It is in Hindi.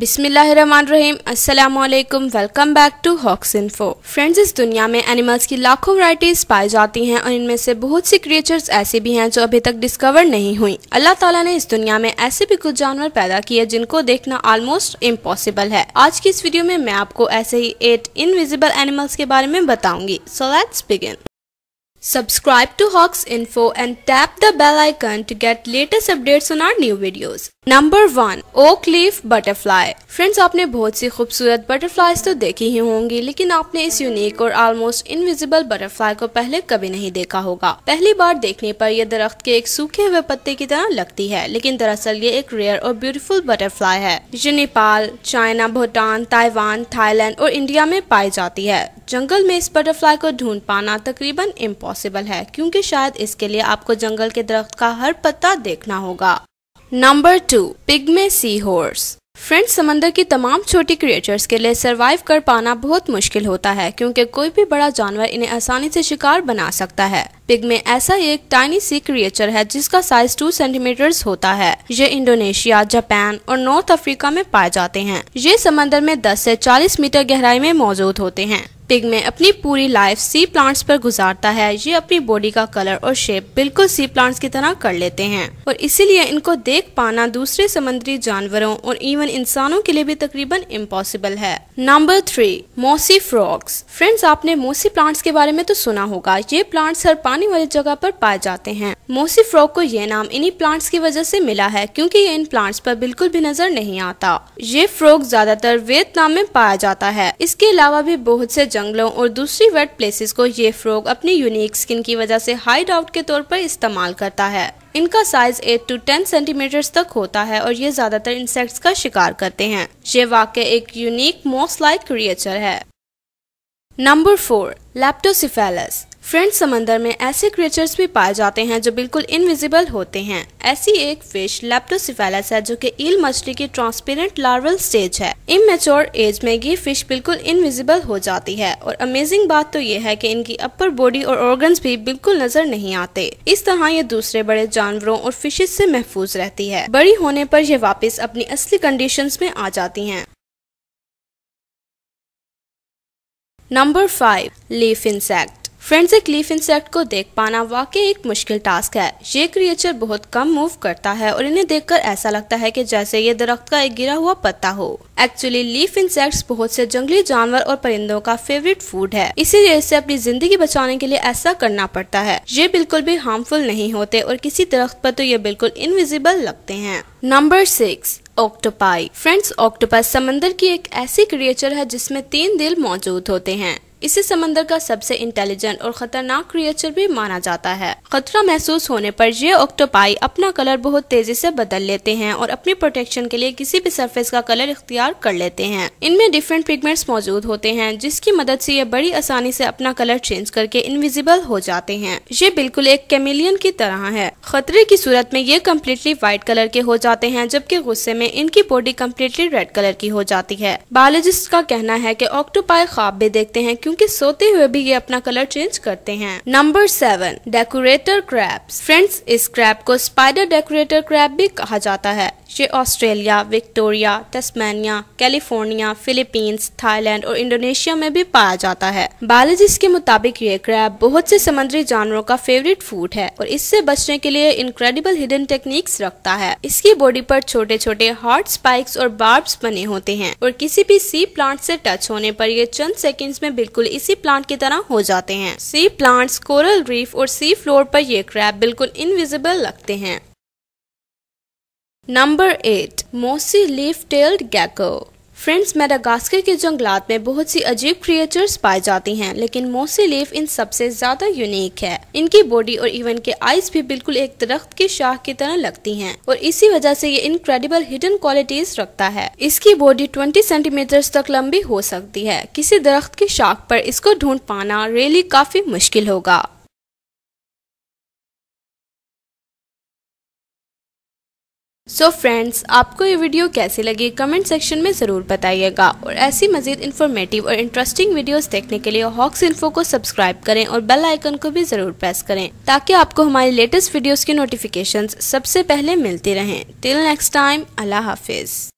बिस्मिल्लाहिर्रहमानिर्रहीम अस्सलाम वालेकुम welcome back to Hawks info friends इस दुनिया में एनिमल्स की लाखों वैरायटीज पाई जाती हैं और इनमें से बहुत सी क्रिएचर्स ऐसे भी हैं जो अभी तक डिस्कवर नहीं हुई अल्लाह ताला ने इस दुनिया में ऐसे भी कुछ जानवर पैदा किए जिनको देखना ऑलमोस्ट इम्पॉसिबल है आज की इस वीडियो में मैं आपको ऐसे ही एट इनविजिबल एनिमल्स के बारे में बताऊंगी so let's begin Subscribe to Hawks Info and tap the bell icon to get latest updates on our new videos. Number one oak leaf butterfly friends आपने बहुत सी खूबसूरत बटरफ्लाईज तो देखी ही होंगी लेकिन आपने इस यूनिक और ऑलमोस्ट इनविजिबल बटरफ्लाई को पहले कभी नहीं देखा होगा पहली बार देखने पर यह दरख्त के एक सूखे हुए पत्ते की तरह लगती है लेकिन दरअसल ये एक रेयर और ब्यूटीफुल बटरफ्लाई है जो Nepal China Bhutan Taiwan Thailand और इंडिया में पाई जाती है जंगल में इस बटरफ्लाई को ढूंढ पाना तकरीबन इम्पोर्ट पॉसिबल है क्योंकि शायद इसके लिए आपको जंगल के दरख्त का हर पत्ता देखना होगा number two pygmy sea horse friends समंदर की तमाम छोटी क्रिएचर्स के लिए सरवाइव कर पाना बहुत मुश्किल होता है क्योंकि कोई भी बड़ा जानवर इन्हें आसानी से शिकार बना सकता है पिग में ऐसा एक टाइनी सी क्रिएचर है जिसका साइज टू सेंटीमीटर होता है ये इंडोनेशिया जापान और नॉर्थ अफ्रीका में पाए जाते हैं ये समंदर में 10 से 40 मीटर गहराई में मौजूद होते हैं पिग में अपनी पूरी लाइफ सी प्लांट्स पर गुजारता है ये अपनी बॉडी का कलर और शेप बिल्कुल सी प्लांट्स की तरह कर लेते हैं और इसीलिए इनको देख पाना दूसरे समुद्री जानवरों और इवन इंसानों के लिए भी तकरीबन इम्पॉसिबल है number three mossy frogs friends आपने मोसी प्लांट्स के बारे में तो सुना होगा ये प्लांट्स हर पानी वाली जगह पर पाए जाते हैं मोसी फ्रॉक को ये नाम इन्हीं प्लांट्स की वजह से मिला है क्योंकि ये इन प्लांट्स पर बिल्कुल भी नजर नहीं आता ये फ्रॉक ज्यादातर वियतनाम में पाया जाता है इसके अलावा भी बहुत से जंगलों और दूसरी वेट प्लेसेस को ये फ्रॉग अपनी यूनिक स्किन की वजह से हाइड आउट के तौर पर इस्तेमाल करता है इनका साइज 8 टू 10 सेंटीमीटर्स तक होता है और ये ज्यादातर इंसेक्ट्स का शिकार करते हैं ये वाकई एक यूनिक मोस्ट लाइक क्रिएचर है नंबर फोर लेप्टोसिफेलस फ्रेंड्स समंदर में ऐसे क्रिएचर्स भी पाए जाते हैं जो बिल्कुल इनविजिबल होते हैं ऐसी एक फिश लेप्टोसिफेलस है जो कि ईल मछली की ट्रांसपेरेंट लार्वल स्टेज है इमेच्योर एज में ये फिश बिल्कुल इनविजिबल हो जाती है और अमेजिंग बात तो ये है कि इनकी अपर बॉडी और ऑर्गन भी बिल्कुल नजर नहीं आते इस तरह ये दूसरे बड़े जानवरों और फिशेज से महफूज रहती है बड़ी होने पर यह वापिस अपनी असली कंडीशन में आ जाती है number five leaf insect friends एक लीफ इंसेक्ट को देख पाना वाकई एक मुश्किल टास्क है ये क्रिएचर बहुत कम मूव करता है और इन्हें देखकर ऐसा लगता है कि जैसे ये दरख्त का एक गिरा हुआ पत्ता हो एक्चुअली लीफ इंसेक्ट्स बहुत से जंगली जानवर और परिंदों का फेवरेट फूड है इसीलिए इसे अपनी जिंदगी बचाने के लिए ऐसा करना पड़ता है ये बिल्कुल भी हार्मफुल नहीं होते और किसी दरख्त पर तो ये बिल्कुल इनविजिबल लगते हैं number six octopi friends octopi समंदर की एक ऐसी क्रिएचर है जिसमें तीन दिल मौजूद होते हैं इसे समंदर का सबसे इंटेलिजेंट और खतरनाक क्रिएचर भी माना जाता है खतरा महसूस होने पर ये ऑक्टोपाई अपना कलर बहुत तेजी से बदल लेते हैं और अपनी प्रोटेक्शन के लिए किसी भी सरफेस का कलर इख्तियार कर लेते हैं इनमें डिफरेंट पिगमेंट्स मौजूद होते हैं जिसकी मदद से ये बड़ी आसानी से अपना कलर चेंज करके इनविजिबल हो जाते हैं ये बिल्कुल एक कैमिलियन की तरह है खतरे की सूरत में ये कम्प्लीटली व्हाइट कलर के हो जाते हैं जबकि गुस्से में इनकी बॉडी कम्प्लीटली रेड कलर की हो जाती है बायोलॉजिस्ट का कहना है की ऑक्टोपाई ख्वाब भी देखते हैं क्योंकि सोते हुए भी ये अपना कलर चेंज करते हैं number seven decorator crab friends इस क्रैप को स्पाइडर डेकोरेटर क्रैप भी कहा जाता है ये Australia Victoria Tasmania California Philippines Thailand और इंडोनेशिया में भी पाया जाता है बायोलॉजिस्ट के मुताबिक ये क्रैप बहुत से समुद्री जानवरों का फेवरेट फूड है और इससे बचने के लिए इनक्रेडिबल हिडन टेक्निक्स रखता है इसकी बॉडी पर छोटे छोटे हॉट स्पाइक्स और बार्ब्स बने होते हैं और किसी भी सी प्लांट से टच होने पर ये चंद सेकेंड्स में बिल्कुल बिल्कुल इसी प्लांट की तरह हो जाते हैं सी प्लांट्स कोरल रीफ और सी फ्लोर पर ये क्रैप बिल्कुल इनविजिबल लगते हैं number eight mossy leaf tailed gecko friends Madagascar के जंगलात में बहुत सी अजीब क्रिएचर्स पाए जाती हैं लेकिन मोसी लीफ इन सबसे ज्यादा यूनिक है इनकी बॉडी और इवन के आइज भी बिल्कुल एक दरख्त की शाख की तरह लगती हैं और इसी वजह से ये इनक्रेडिबल हिडन क्वालिटीज रखता है इसकी बॉडी 20 सेंटीमीटर तक लंबी हो सकती है किसी दरख्त की शाख पर इसको ढूंढ पाना रेली काफी मुश्किल होगा सो so फ्रेंड्स आपको ये वीडियो कैसे लगी कमेंट सेक्शन में ज़रूर बताइएगा और ऐसी मजीद इन्फॉर्मेटिव और इंटरेस्टिंग वीडियोस देखने के लिए हॉक्स इन्फो को सब्सक्राइब करें और बेल आइकन को भी ज़रूर प्रेस करें ताकि आपको हमारी लेटेस्ट वीडियोज़ की नोटिफिकेशन सबसे पहले मिलती रहें टिल नेक्स्ट टाइम अल्लाह हाफिज़